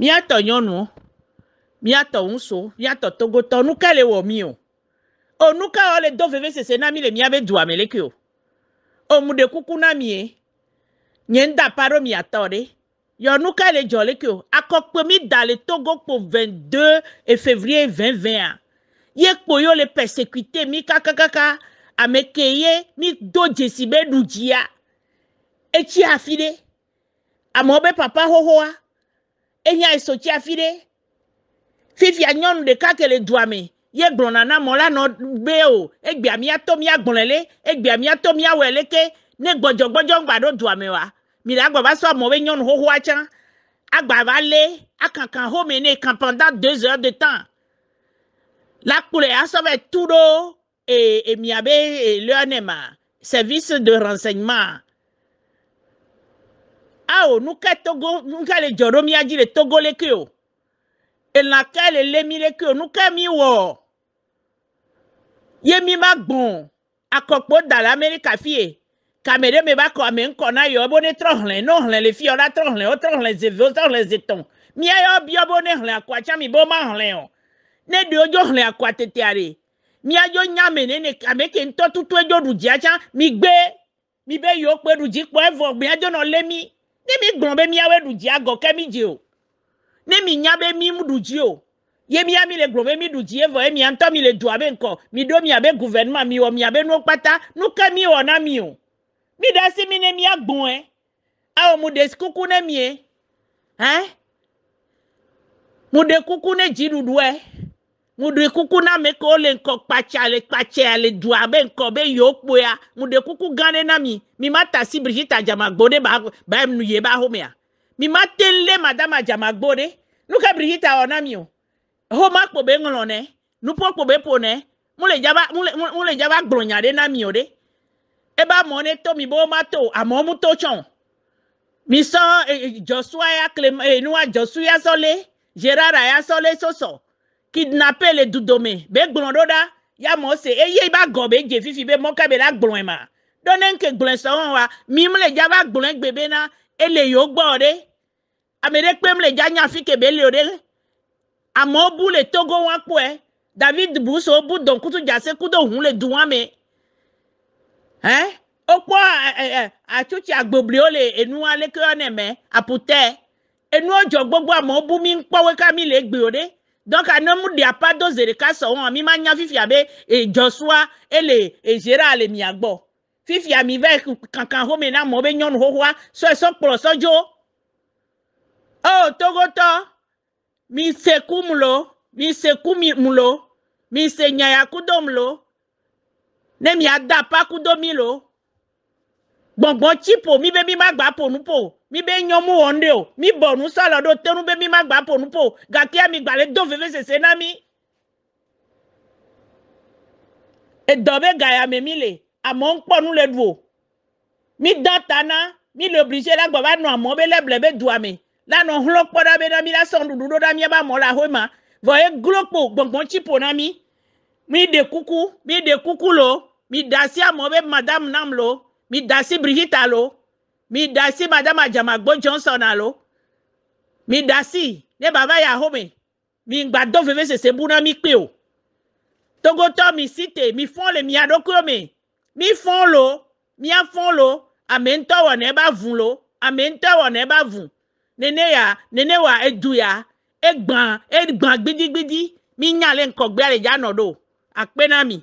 míatɔ nyɔnuɔ míatɔ ŋuso míatɔ togotɔ nuka le wɔ mi o o nuka wɔ le do vevesese na mi le míabe dua me leke o o mu de kuku na mie nye ŋda pa ɖo miatɔ ɖe yɔ nuka le dzɔ leke o akɔkpe mi da le togo kpo 22 efevrie 2020 a ye kpo yo le persécuté mi kakakaka ame ke ye mi do dzesi be ɖu dzia etsi hafi ɖe amewo be papa xoxoa. enya esotia fi ɖe fifia de ɖeka ke le dua ye gblɔna na no be o ne gbɔdzɔgbɔdzɔ ŋgba ɖo dua me wa mi la gba va mo we be ho ho acha agba ba le akankan home kan pendant deux heures de temps la kplɔe a va tu e, e, abe e service de renseignement. ao nuke togo nuke le dzɔɖo mía dzi le togo leke o elã ke le lé mí leke o nuke mí wɔ ye mí ma gbɔn akɔkpo da le amerika fie kame ɖe me va kɔ ame ŋkɔ na yɔ bo ne trɔ hlẽ no hlẽ le fie o la trɔ hlẽ o trɔ hlẽ ze ve o trɔ hlẽ ze tɔn mía yɔ bia bo ne hlẽ akɔa tsa mi bo ma hlẽ o ne ɖewo dzo hlẽ akɔa tete aɖe mía dzo nyame ne ne ame ke ŋutɔ tutu edzo ɖu dzia tsa mi gbe mi be yewo kpe ɖu dzi kpɔ evɔ mía dzo nɔ lé mi ne mi gblɔ be miawoe ɖu dzi agɔ mi dzi o ne mi nya be mi ɖu dzi o ye mia e e mi le gblɔ be mi ɖu dzi evɔ emia ŋutɔ mi le dua be ŋkɔ mi ɖo mia be guvɛnuma mi wɔ mia be nuwo kpata nu mi wɔ na mi o mi ɖe asi mi ne mia gbɔe awɔ mu ɖe kuku ne mie hɛn mu ɖe kuku ne dziɖuɖue muɖe kuku na ame ke wole ŋkɔ kpatsa le kpatsa le dua be ŋkɔ be yewo kpoa muɖe kuku gã ɖe na mi mi ma ta si brigitte dzamagbo ɖe ba ba nu ye ba homea mi ma te lé madama dzamagbo ɖe nuke brigita wɔ na mi o homa kpo be ŋlɔ nɛ nuƒo kpo be ƒo nɛ mule dzaba mule mule dzaba gblɔ nya ɖe na mi o ɖe eba mɔ ne to mi be woma to amewo mu to tsɔ mi sɔ dzɔsua e, e, ya kle enua dzɔsu ya sɔ lé gerara ya sɔ lé sɔsɔ. So, so kidnappé le dudome be gblɔ̃ ɖo ɖa ya mɔ se eye ba gɔ be dze fifi be mɔka be la gblɔ̃e ma ɖɔ ne nke gblɔ̃e sɔŋ wa mi mle dza va gblɔ̃e gbe bena ele yewo gbɔ ɖe ame ɖe kpe mle dza nya fi ke be le o ɖe bu le togo wa kpɔe david buso bu dɔnkutu dzase kudo hun le du wa me hɛn wokpɔ atsutsi agbobliwo le enua leke wɔne me aputɛ enuwo dzɔ gbogbo amewo bu mi ŋkpɔwe ka mi le egbe o ɖe donc à anamu de apa do zereka sɔwɔn mi ma nya fifia et edzɔsua ele et le mia gbɔ fifia mi vɛ kankan home na mɔ be nyɔnu xoxoa sɔɛsɔ kplɔ sɔdzo o togotɔ mi seku mu lo mi seku mu lo mi se nyaya kudo mu ne mi ada apa kudo mi gbọ̀ngbọ̀n chipo mi be mi ma gba ponupo mi be nyɔmu wɔnde o mi bɔnu salɔ ɖo tenu be mi ma gba ponupo gake mi gbalẽ do veve sese na mi edɔ be gayame mi le amewo ŋkpɔ nu le ɖu o mi da ta na mi le oblige la gbɔ va nɔ amewo be leble be dua me la nɔ hlɔ kpɔ ɖa be na mi la sɔn ɖuɖu ɖo ɖa mi ebe amewo le ahoe ma vɔ ye glokpo gbɔngbɔn chipo na mi mi ɖe kuku mi de kuku lo mi da si amewo be madam nam lo mi da si brigita lo mi da si madam ajamagbo johnson alo mi da si ne baba ya home mi gba do fefefe sese buna mi pe o togotɔ mi si mi fɔn le mia ɖokuiwo me mi fɔn lo a fɔn lo ame ŋutɔ wɔ ne ba vu lo ame ŋutɔ wɔ ne ba vu nene ya nene wa edu ya egbã egbã gbidigbidi mi nya le ŋkɔgbea le dza nɔ do akpe na mi.